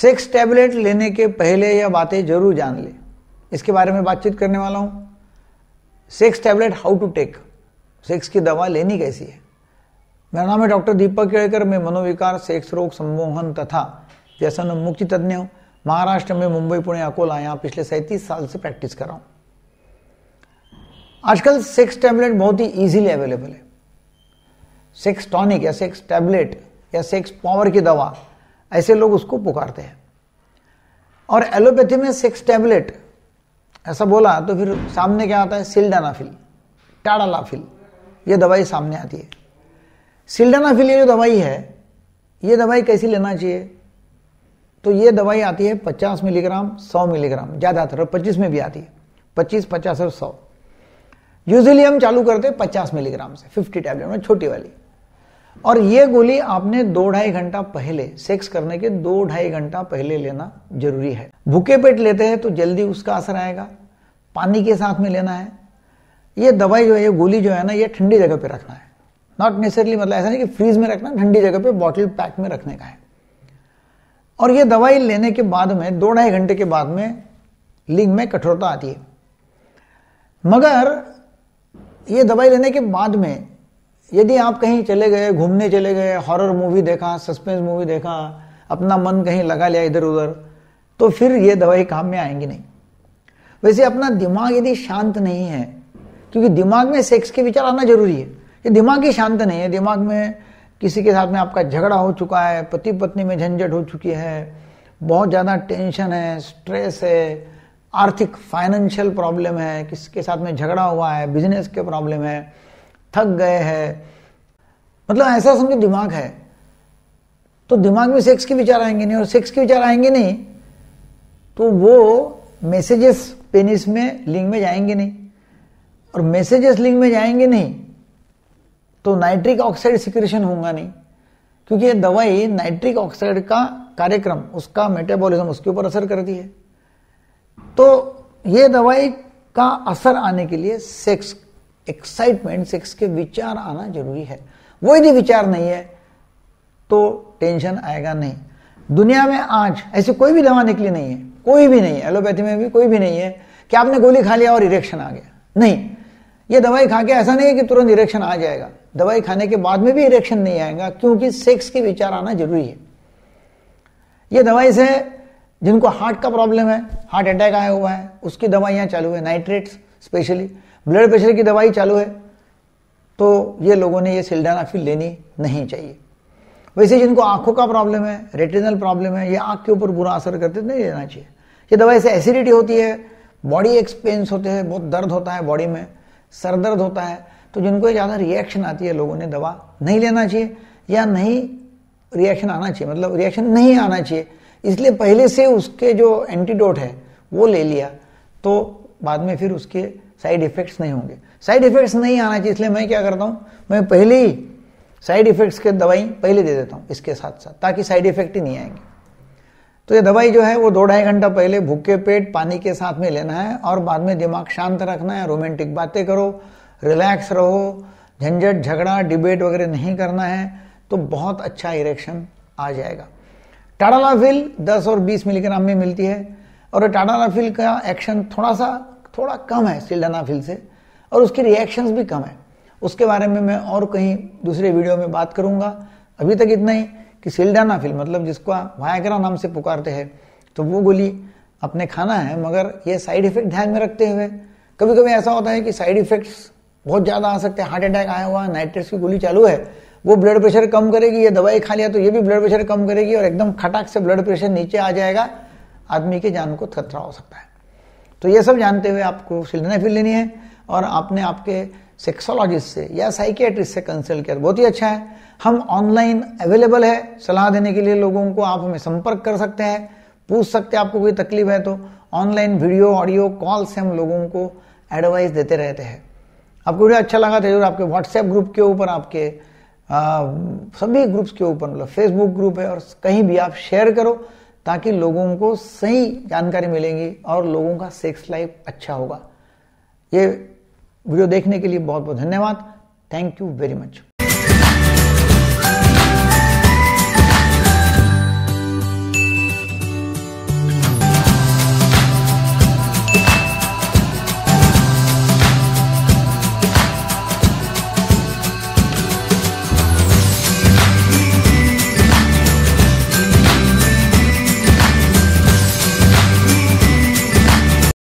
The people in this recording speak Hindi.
सेक्स टैबलेट लेने के पहले यह बातें जरूर जान ले इसके बारे में बातचीत करने वाला हूं sex tablet how to take sex की दवा लेनी कैसी है मेरा नाम है डॉक्टर दीपक केड़कर मैं मनोविकार सेक्स रोग सम्मोहन तथा व्यसन मुक्ति तज्ञ हूं महाराष्ट्र में मुंबई पुणे अकोला यहाँ पिछले सैंतीस साल से प्रैक्टिस कर रहा हूं आजकल सेक्स टैबलेट बहुत ही इजीली अवेलेबल है सेक्स टॉनिक या सेक्स टैबलेट या सेक्स पावर की दवा ऐसे लोग उसको पुकारते हैं और एलोपैथी में सिक्स टैबलेट ऐसा बोला तो फिर सामने क्या आता है सिल्डानाफिल टाडालाफिल ये दवाई सामने आती है सिल्डानाफिल ये जो दवाई है ये दवाई कैसी लेना चाहिए तो ये दवाई आती है 50 मिलीग्राम 100 मिलीग्राम ज़्यादातर और 25 में भी आती है 25, 50 और 100 यूजुअली हम चालू करते हैं 50 मिलीग्राम से 50 टैबलेट में मतलब छोटी वाली और ये गोली आपने दो ढाई घंटा पहले सेक्स करने के दो ढाई घंटा पहले लेना जरूरी है भूखे पेट लेते हैं तो जल्दी उसका असर आएगा पानी के साथ में लेना है ये दवाई जो है ये गोली जो है ना ये ठंडी जगह पे रखना है नॉट नेसेसरली मतलब ऐसा नहीं कि फ्रीज में रखना ठंडी जगह पे बॉटल पैक में रखने का है और ये दवाई लेने के बाद में दो ढाई घंटे के बाद में लिंग में कठोरता आती है मगर ये दवाई लेने के बाद में यदि आप कहीं चले गए घूमने चले गए हॉरर मूवी देखा सस्पेंस मूवी देखा अपना मन कहीं लगा लिया इधर उधर तो फिर ये दवाई काम में आएंगी नहीं वैसे अपना दिमाग यदि शांत नहीं है क्योंकि दिमाग में सेक्स के विचार आना जरूरी है ये दिमाग ही शांत नहीं है दिमाग में किसी के साथ में आपका झगड़ा हो चुका है पति पत्नी में झंझट हो चुकी है बहुत ज़्यादा टेंशन है स्ट्रेस है आर्थिक फाइनेंशियल प्रॉब्लम है किसके साथ में झगड़ा हुआ है बिजनेस के प्रॉब्लम है थक गए हैं मतलब ऐसा समझो दिमाग है तो दिमाग में सेक्स के विचार आएंगे नहीं और सेक्स के विचार आएंगे नहीं तो वो मैसेजेस पेनिस में लिंग में जाएंगे नहीं और मैसेजेस लिंग में जाएंगे नहीं तो नाइट्रिक ऑक्साइड सिक्रेशन होगा नहीं क्योंकि ये दवाई नाइट्रिक ऑक्साइड का कार्यक्रम उसका मेटाबॉलिज्म उसके ऊपर असर करती है तो ये दवाई का असर आने के लिए सेक्स एक्साइटमेंट सेक्स के विचार आना जरूरी है वो यदि विचार नहीं है तो टेंशन आएगा नहीं दुनिया में आज ऐसी कोई भी दवा निकली नहीं है कोई भी नहीं है एलोपैथी में भी कोई भी नहीं है कि आपने गोली खा लिया और इरेक्शन आ गया नहीं ये दवाई खा के ऐसा नहीं है कि तुरंत इरेक्शन आ जाएगा दवाई खाने के बाद में भी इरेक्शन नहीं आएगा क्योंकि सेक्स के विचार आना जरूरी है ये दवाई से जिनको हार्ट का प्रॉब्लम है हार्ट अटैक आया हुआ है उसकी दवाइयां चालू है नाइट्रेट्स स्पेशली ब्लड प्रेशर की दवाई चालू है तो ये लोगों ने ये सिल्डानाफिल लेनी नहीं चाहिए वैसे जिनको आंखों का प्रॉब्लम है रेटिनल प्रॉब्लम है ये आंख के ऊपर बुरा असर करते नहीं लेना चाहिए ये दवाई से एसिडिटी होती है बॉडी एक्सपेंस होते हैं बहुत दर्द होता है बॉडी में सर दर्द होता है तो जिनको ज़्यादा रिएक्शन आती है लोगों ने दवा नहीं लेना चाहिए या नहीं रिएक्शन आना चाहिए मतलब रिएक्शन नहीं आना चाहिए इसलिए पहले से उसके जो एंटीडोट है वो ले लिया तो बाद में फिर उसके साइड इफेक्ट्स नहीं होंगे साइड इफेक्ट्स नहीं आना चाहिए इसलिए मैं क्या करता हूँ मैं पहले ही साइड इफेक्ट्स के दवाई पहले दे देता हूँ इसके साथ साथ ताकि साइड इफेक्ट ही नहीं आएंगे तो ये दवाई जो है वो दो ढाई घंटा पहले भूखे पेट पानी के साथ में लेना है और बाद में दिमाग शांत रखना है रोमांटिक बातें करो रिलैक्स रहो झंझट झगड़ा डिबेट वगैरह नहीं करना है तो बहुत अच्छा इरेक्शन आ जाएगा टाडालाफिल 10 और 20 मिलीग्राम में मिलती है और टाडालाफिल का एक्शन थोड़ा सा थोड़ा कम है सिल्डानाफिल से और उसके रिएक्शंस भी कम है उसके बारे में मैं और कहीं दूसरे वीडियो में बात करूंगा अभी तक इतना ही कि सिल्डानाफिल मतलब जिसको वायाग्रा नाम से पुकारते हैं तो वो गोली अपने खाना है मगर ये साइड इफेक्ट ध्यान में रखते हुए कभी कभी ऐसा होता है कि साइड इफेक्ट्स बहुत ज़्यादा आ सकते हैं हार्ट अटैक आया हुआ नाइट्रेट्स की गोली चालू है वो ब्लड प्रेशर कम करेगी ये दवाई खा लिया तो ये भी ब्लड प्रेशर कम करेगी और एकदम खटाक से ब्लड प्रेशर नीचे आ जाएगा आदमी के जान को खतरा हो सकता है तो ये सब जानते हुए आपको सिलेनाफिल लेनी है और आपने आपके सेक्सोलॉजिस्ट से या साइकेट्रिस्ट से कंसल्ट किया बहुत ही अच्छा है हम ऑनलाइन अवेलेबल है सलाह देने के लिए लोगों को आप हमें संपर्क कर सकते हैं पूछ सकते हैं आपको कोई तकलीफ है तो ऑनलाइन वीडियो ऑडियो कॉल से हम लोगों को एडवाइस देते रहते हैं आपको वीडियो अच्छा लगा तो जरूर आपके व्हाट्सएप ग्रुप के ऊपर आपके आ, सभी ग्रुप्स के ऊपर मतलब फेसबुक ग्रुप है और कहीं भी आप शेयर करो ताकि लोगों को सही जानकारी मिलेगी और लोगों का सेक्स लाइफ अच्छा होगा ये वीडियो देखने के लिए बहुत बहुत धन्यवाद थैंक यू वेरी मच